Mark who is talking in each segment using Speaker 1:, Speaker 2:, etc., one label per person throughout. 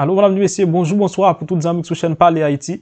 Speaker 1: Alo madame mesye, bonjou, bonsoir pou tout zanmik sou chen pale Haiti.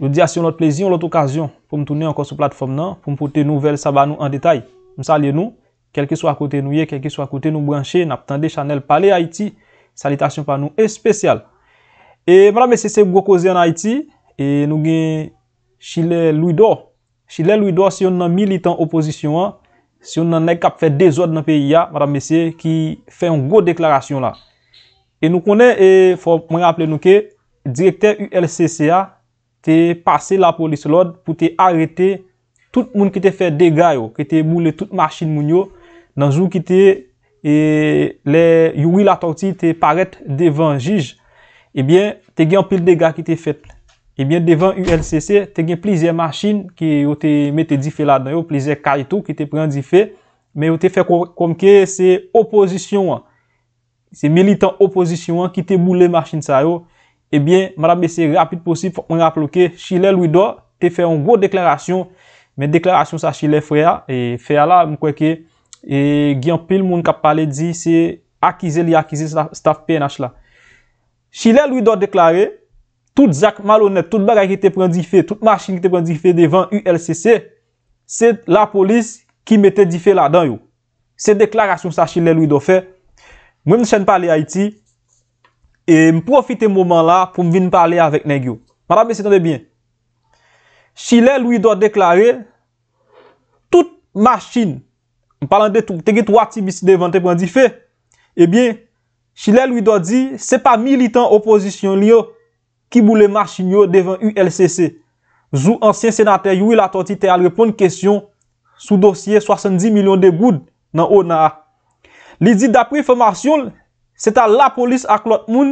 Speaker 1: Nou di asyon lot plezion, lot okasyon pou mtounen ankon sou platform nan, pou mpote nouvel sabanou an detay. Msa alenou, kelke sou akote nou ye, kelke sou akote nou branche, nap tande chanel pale Haiti, salitasyon panou espesyal. E madame mesye se mgo koze an Haiti, e nou gen chile louido, chile louido si yon nan militan oposisyon an, si yon nan ne kap fe dezod nan peyi ya, madame mesye, ki fe yon go deklarasyon la. E nou konen, e fò mwen aple nou ke, direktèr ULCC a, te pase la polis lòd pou te arete tout moun ki te fè degay yo, ki te moule tout machin moun yo, nan joun ki te, e, yuwi la torti te paret devan jij, ebyen, te gen apil degay ki te fèt. Ebyen, devan ULCC, te gen plizè machin ki yo te mette di fè la dan yo, plizè kaj tou ki te pren di fè, men yo te fè komke se opozisyon an, se militant oposisyon an ki te boule masjin sa yo, ebyen, eh mada be se rapit posib, fok mwen ap loke, chile lwido te fe yon gwo deklarasyon, men deklarasyon sa chile fweya, e fweya la mwen kweke, e gyan pil moun kap pale di, se akize li akize staff PNH la. Chile lwido deklare, tout zak malonet, tout bagay ki te prendi fe, tout masjin ki te prendi fe devan ULCC, se la polis ki mette di fe la dan yo. Se deklarasyon sa chile lwido fe, Mwen mwen chen pale Haiti e m profite mouman la pou m vin pale avek nè gyo. Madame, se ton de eh bien. Chilè loui do deklare tout ma chine m palan de tou, tege tou ati bisidevan te prendi fe e bien, Chilè loui do di se pa militan oposisyon li yo ki boule ma chine yo devan ULCC. Zou ansyen senater yowil atoti te al repon kèsyon sou dosye 70 milyon de goud nan o na a. Li di dapri fèmarsyon, se ta la polis ak lout moun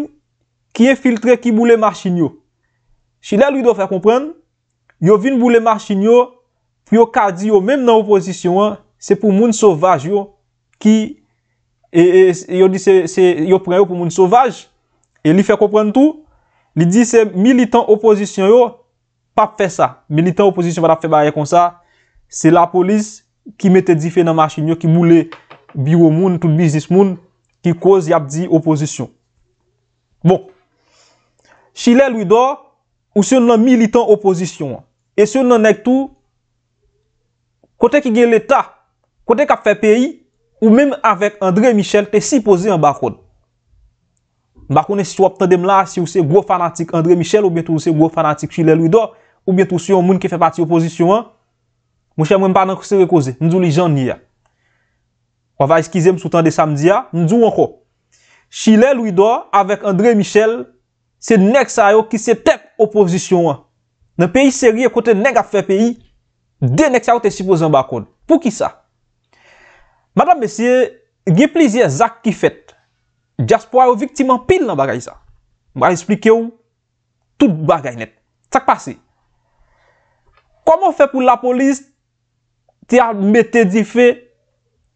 Speaker 1: ki e filtre ki boule marchin yo. Che la li do fè komprende, yo vin boule marchin yo, pou yo kadi yo, menm nan oposisyon, se pou moun sovaj yo, ki, yo di se, yo pren yo pou moun sovaj, e li fè komprende tou, li di se, militant oposisyon yo, pap fè sa, militant oposisyon, vada fè barye kon sa, se la polis, ki mette di fè nan marchin yo, ki moule, Biro moun, tout biznis moun Ki koz yap di opozisyon Bon Chile lwido Ou se yon nan militan opozisyon E se yon nan ek tou Kote ki gen l'Etat Kote kap fe peyi Ou menm avek André Michel te sipoze an bakon Bakon e si wap tendem la Si ou se gro fanatik André Michel Ou bientou ou se gro fanatik Chile lwido Ou bientou si yon moun ki fe pati opozisyon Mwenche mwenm pa nan se rekoze Ndou li jan ni ya Mwa va eskize msoutan de samdia, njou wanko. Chile louido avèk André Michel, se nek sa yo ki se tep oposisyon an. Nan peyi seri e kote nek ap fe peyi, de nek sa yo te sipozan bakon. Pou ki sa? Madame Messie, gye plizye zak ki fet. Jaspo a yo viktiman pil nan bagay sa. Mwa explike ou, tout bagay net. Tak pase. Koman fe pou la polis, te a mette di fe, te a mette di fe,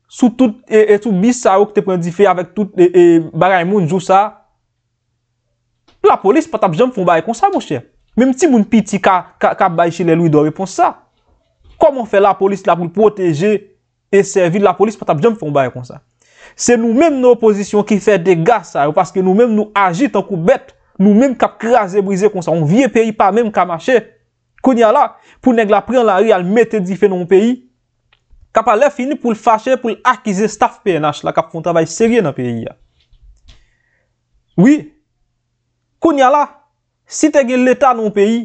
Speaker 1: Sou tout etou e, bis sarou k te pren di fey avèk tout e, e baray moun jou sa La polis patap jem fombare kon sa mouche Mèm ti moun piti ka bayi chile lou do repons sa Koman fe la polis la pou l proteje E servil la polis patap jem fombare kon sa Se nou mèm nou oposisyon ki fè degas sarou Paske nou mèm nou agit an kou bet Nou mèm kap krasè brise kon sa On vie peyi pa mèm kamache Konya la pou neg la pren la ri al metè di fey nan moun peyi Kap a le fini pou l'fache pou l'akize staff PNH la kap kon travay serye nan peyi ya. Oui, kon ya la, si tege l'Etat nan peyi,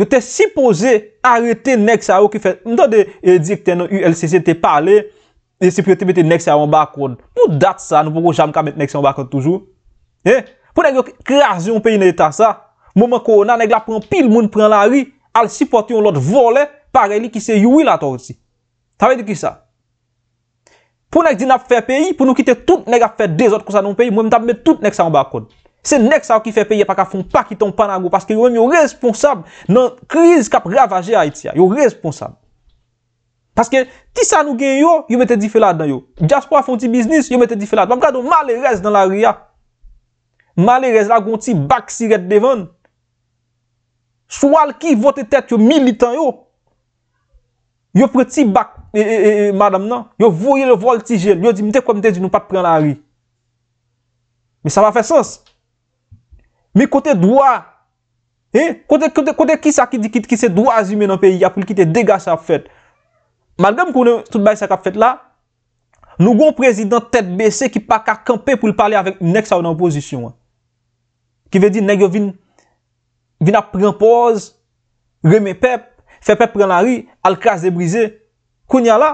Speaker 1: yo te sipoze arete neks a yo ki fe. Mdo de dik ten yo ULCC te pale, se prete bete neks a yo an bakon. Pou dat sa, nou pou go jam ka met neks a yo an bakon toujou. Eh, pou nege yo kreaze yon peyi nan Eta sa, mwomen korona nege la pren pil moun pren la ri, al sipote yon lot vole pareli ki se yuwi la torsi. Tavè di ki sa? Pou nèk di nap fè peyi, pou nou kite tout nèk ap fè de zot kon sa nou peyi, mwen mè tap mè tout nèk sa an bakon. Se nèk sa an ki fè peyi, apakafon pa ki ton panago, paske yo mèm yo responsab nan kriz kap ravaje Haitia. Yo responsab. Paske ti sa nou gen yo, yo mète di fè lad nan yo. Jaspo a fon ti biznis, yo mète di fè lad. Mèm gado malè rez dan la riyak. Malè rez la gonti bak si red devan. Soual ki vote tèt yo militan yo. Yo pre ti bak E, e, e, non? yo vouye le voltijel, yo di mte komite di nou pat pren la ri. Me sa va fe sens. Me kote dwa, kote kisa ki se dwa azime nan peyi, apil ki te dega sa fèt. Mal gam kounen tout bay sa kap fèt la, nou gon prezident tèt bese ki pa kakampe pou l'pale avèk mnek sa ou nan opozisyon. Ki ve di nè yo vin vin ap pren poz, reme pep, fe pep pren la ri, al kras de brize, konya la,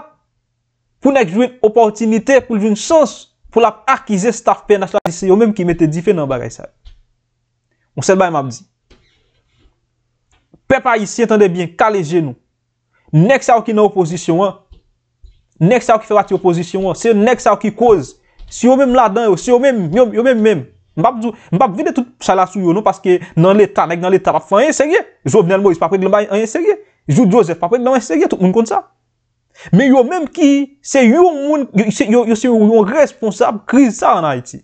Speaker 1: pou nek jou yon opportunite, pou jou yon sens, pou la akize staff PNH, se yon menm ki mette di fe nan bagay sa. Mwen se dba yon mabdi. Pepa yisi, entende bien, kale genou. Nek sa wak yon oposisyon an, nek sa wak yon fawati oposisyon an, se yon nek sa wak yon kouz, se yon menm la dan yo, se yon menm, yon menm menm, mbap vide tout chalasou yo nou, paske nan leta, nek nan leta, pa fwa yon yon serye, jou vnen mou, yon pa prek nan yon serye, Men yon menm ki, se yon moun, yon se yon responsable kriz sa an Haiti.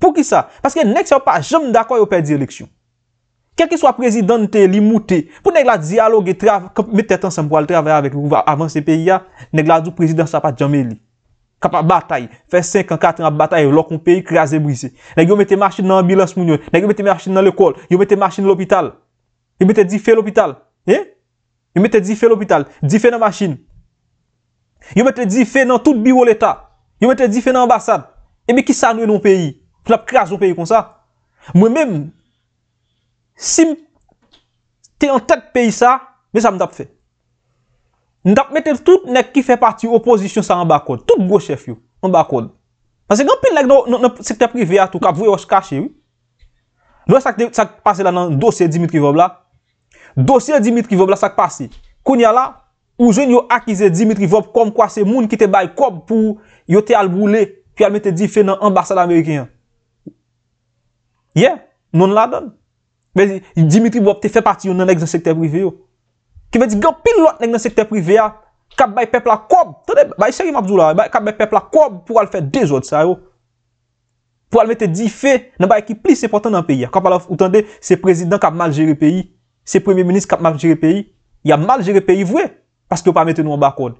Speaker 1: Pou ki sa? Paskè nek sa w pa jom dakwa yon perdi eleksyon. Kèk ki swa prezidentè li moutè, pou nek la diyaloge, metè tansan pou al travè avèk, avansè pe ya, nek la dou prezident sa pa jomè li. Kapa batay, fè 5 an, 4 an batay, lò kon pe yon krasè brise. Nek yon metè mashin nan ambilans moun yon, nek yon metè mashin nan l'ekol, yon metè mashin l'opital, yon metè di fè l'opital, yon metè di fè l' Yon mwen te di fe nan tout biwo l'Etat. Yon mwen te di fe nan ambasad. Ebe ki sanwe nou peyi. Mwen ap kras nou peyi kon sa. Mwen men, si te an tek peyi sa, mwen sa mwen dap fe. Mwen dap mwen te tout nek ki fe pati oposisyon sa an bakon. Tout gochef yon an bakon. Anse yon pen leg nan sekte privi atou, kap vwe yon kache yon. Mwen sa ak pase nan dosye Dimitri Vobla. Dosye Dimitri Vobla sa ak pase. Kounia la, Ou jen yo akize Dimitri Bob kom kwa se moun ki te bay kob pou yo te alboule ki alme te di fe nan ambasade Amerikyan. Ye, non la don. Vezi, Dimitri Bob te fe pati yo nan ek nan sekte prive yo. Ki vezi, gen pil lot nan ek nan sekte prive ya, kap bay pepla kob, tande, bay seri mabzou la, kap bay pepla kob pou alfe de zot sa yo. Po alme te di fe nan bay ki pli se potan nan peyi ya. Kap alof, utande, se prezident kap mal jere peyi, se premi menis kap mal jere peyi, ya mal jere peyi vwey. Paske yo pa mette nou an bak kode.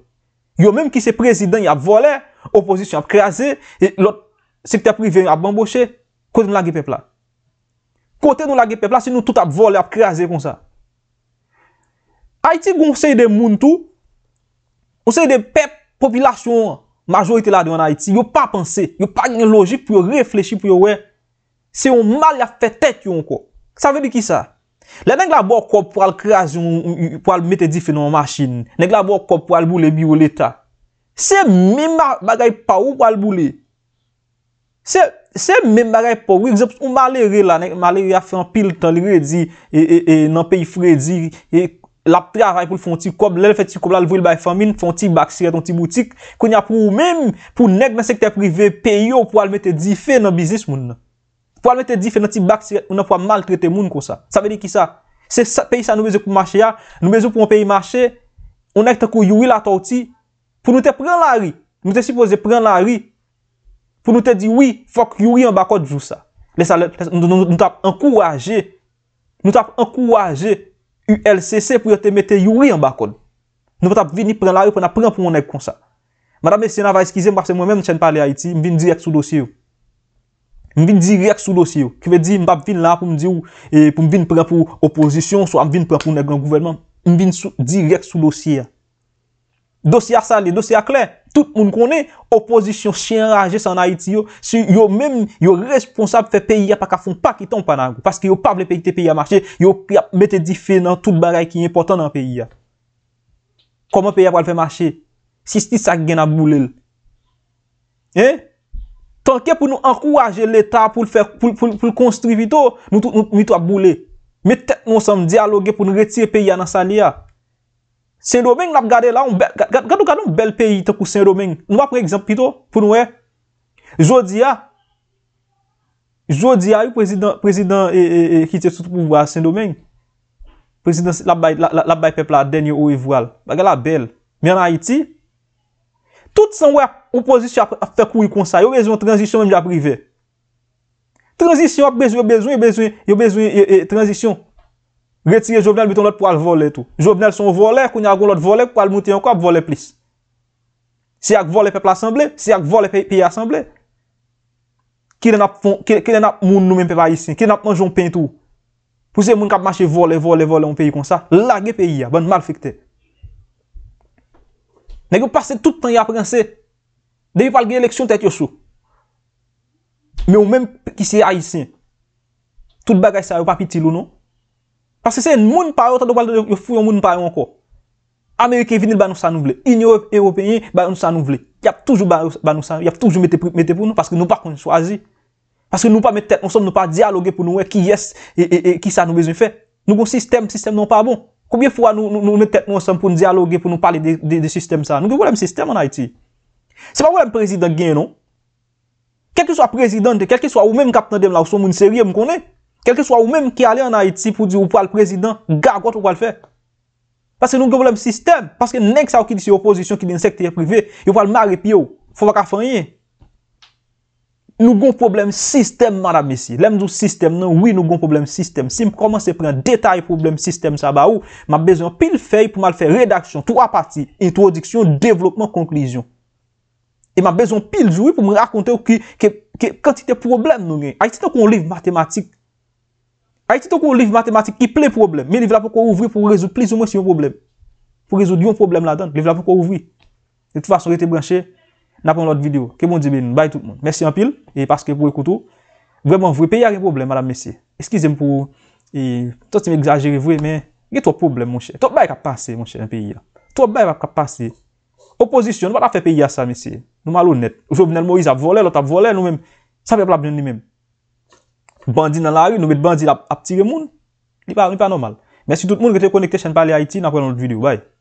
Speaker 1: Yo menm ki se prezident yon ap vole, opozisyon ap kreaze, lòt sekte privé yon ap bamboshe, kote nou lage pepla. Kote nou lage pepla, se nou tout ap vole, ap kreaze kon sa. Haiti gounseye de moun tou, gounseye de pep, popilasyon, majolite la de an Haiti, yo pa panse, yo pa yon logik pou yo reflechi pou yo we. Se yon mal ap fetet yon kon. Sa ve di ki sa? Lè nèk la bò kòp pou al kreasyon pou al mètè di fè nan machin. Nèk la bò kòp pou al boule bi ou l'Etat. Se mè mè bagay pa ou pou al boule. Se mè mè bagay pa ou. Ek zèps ou malè rè la. Nèk malè rè a fè an pil tan lè rè di e, e, e nan pey frè di. E lap trè a ray pou l'fon ti kòp. Lè lè fè ti kòp la l'vouil bay fè min. Fon ti baksire ton ti boutik. Kon ya pou mèm pou nèk mè sektè privè peyo pou al mètè di fè nan bizis moun. Po alme te di, fè nan ti bak si ou nan pou an mal trete moun kon sa. Sa vè di ki sa? Se peyi sa nou bezou pou mache ya, nou bezou pou an peyi mache, ou nan ek te kou yuwi la torti, pou nou te pren la ri. Nou te si pose pren la ri, pou nou te di, oui, fok yuwi an bakot jou sa. Nou tap enkouwaje, nou tap enkouwaje ULCC pou yo te mette yuwi an bakot. Nou tap vini pren la ri pou nan pren pou an ek kon sa. Madame Messina va eskize mwase mwen men mwen chen pale Haiti, mvin direk sou dosye ou. M vin direk sou losye yo. Ki ve di m pap vin la pou m di ou e, pou m vin pren pou oposisyon sou m vin pren pou nè glan gouvelman. M vin direk sou losye ya. Dosye a sali, dosye a klen. Tout moun konen oposisyon chenraje san Haiti yo. Si yo mèm yo responsable fè peyi ya pa ka fon pa ki ton pa nan yo. Paske yo pa vle peyi te peyi ya mache. Yo mette di fè nan tout baray ki yon portan nan peyi ya. Koman peyi ya wale fè mache? Si sti sa gen a boulel. He? Tanke pou nou ankouwaje l'Etat pou l'konstri vitou, mou tou ap boule. Me tek monsan mdialoge pou nou reti peyi anansani ya. Sèndo mèng la b gade la, gade nou gade m bel peyi tenkou Sèndo mèng. Nou ap prej ekjemp pito pou nou e. Jodi ya. Jodi ya yu prezident e, e, e kitye sout pou mwa Sèndo mèng. Prezident la bay pepla denye ou evwal. Ba gade la bel. Me anayiti. Tout sangwe opozisy ap fek wou yon konsa. Yo bezwen transisyon mwen mwen aprive. Transisyon ap bezwen yo bezwen yo bezwen yo bezwen. Transisyon. Retire jovenel biton lout pou al vole tout. Jovenel son vole. Kouni agon lout vole pou al mouti anko ap vole plis. Si ak vole peple asemble. Si ak vole peye asemble. Kile nap moun noumen pe ba yisin. Kile nap manjon pen tout. Pou se moun kap mache vole vole vole yon peyi konsa. Lage peyi ya. Ban mal fikte. Nèk yo pase tout tan ya prensè. Dè bi pal genye leksyon, tèt yo sou. Mè ou mèm ki siye ayisyen. Tout bagay sa yo pa pitilou nou. Pase se moun parè ou tèt yo fuyon moun parè ou anko. Amerike vinil ba nou sa nou vle. In Europe, Europe yi, ba nou sa nou vle. Yap toujou ba nou sa nou vle. Yap toujou mette pou nou. Pase ki nou pa kon so azi. Pase ki nou pa mette tèt. On son nou pa diyaloge pou nou wè ki yes e ki sa nou bezon fè. Nou kon sistem, sistem nou pa bon. Non Koubyè fwa nou nou mè tèt nou ansem pou nou diyalogue pou nou pale de sistem sa. Nou ge vwolem sistem an Haiti. Se pa vwolem prezident gen nou. Kèkè so a prezident, kèkè so a ou mèm kapten dem la ou son moun serye mkone. Kèkè so a ou mèm ki ale an Haiti pou di ou pal prezident, gagote wak wale fe. Pase nou ge vwolem sistem. Pase nek sa wak di si oposisyon ki din sektye privé, yo pal mare pi yo. Fwa wak a fanyen. Nou gon problem sistem man ap mesi. Lem zou sistem nan, wè nou gon problem sistem. Si m koman se pren detay problem sistem sa ba ou, ma bezon pil fèy pou mal fè redaksyon, tou apati, introdiksyon, devlopman, konklyzyon. E ma bezon pil zou wè pou m rakonte wè ki, ki, ki, kantite problem nou gen. A yi titan kon liv matematik. A yi titan kon liv matematik ki ple problem. Me li vla pou kon ouvri pou rezou plizou mwen si yon problem. Pou rezou diyon problem la dan. Li vla pou kon ouvri. De tout fason rete brancher. Na kon lout videyo, ke bon dibe nou, bay tout moun. Mese yon pil, e paske pou ekoutou. Vreman vwe, peya gen problem, madame mese. Eskize m pou, e, to si me exagere vwe, men. Gen tou problem, monshe. Tou bay kap pase, monshe, yon peya. Tou bay vap kap pase. Oposisyon, nou bat ap fe peya sa, mese. Nou maloun net. Joub nen mou, yon ap vole, lout ap vole, nou men. Sape plapnen ni men. Bandi nan la ri, nou met bandi ap tire moun. Ni pa normal. Mese tout moun, gete yon konekte chan pale Haiti, na kon lout videyo, bay.